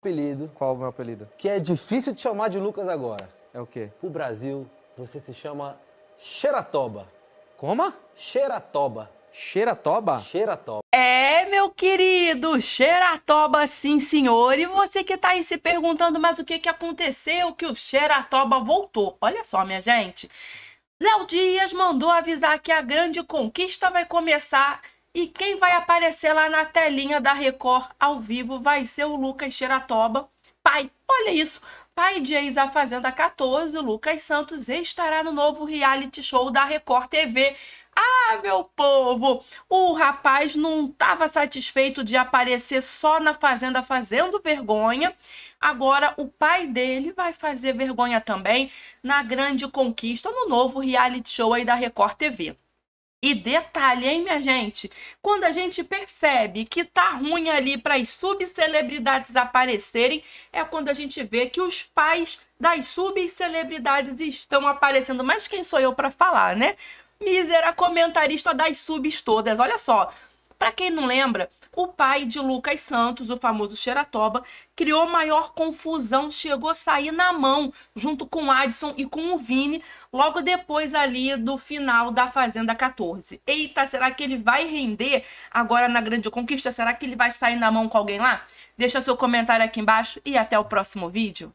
apelido. Qual o meu apelido? Que é difícil de chamar de Lucas agora. É o quê? Pro Brasil, você se chama Xeratoba. Como? Xeratoba. Xeratoba? Xeratoba. É, meu querido, Xeratoba sim, senhor. E você que tá aí se perguntando, mas o que que aconteceu que o Xeratoba voltou? Olha só, minha gente. Léo Dias mandou avisar que a grande conquista vai começar e quem vai aparecer lá na telinha da Record ao vivo vai ser o Lucas Xeratoba, pai. Olha isso, pai de ex A Fazenda 14, Lucas Santos estará no novo reality show da Record TV. Ah, meu povo! O rapaz não estava satisfeito de aparecer só na fazenda fazendo vergonha. Agora o pai dele vai fazer vergonha também na grande conquista no novo reality show aí da Record TV. E detalhe, hein, minha gente? Quando a gente percebe que tá ruim ali para as subcelebridades aparecerem, é quando a gente vê que os pais das subcelebridades estão aparecendo. Mas quem sou eu para falar, né? Mísera comentarista das subs todas. Olha só, para quem não lembra, o pai de Lucas Santos, o famoso Xeratoba, criou maior confusão, chegou a sair na mão junto com Adson e com o Vini, logo depois ali do final da Fazenda 14. Eita, será que ele vai render agora na Grande Conquista? Será que ele vai sair na mão com alguém lá? Deixa seu comentário aqui embaixo e até o próximo vídeo.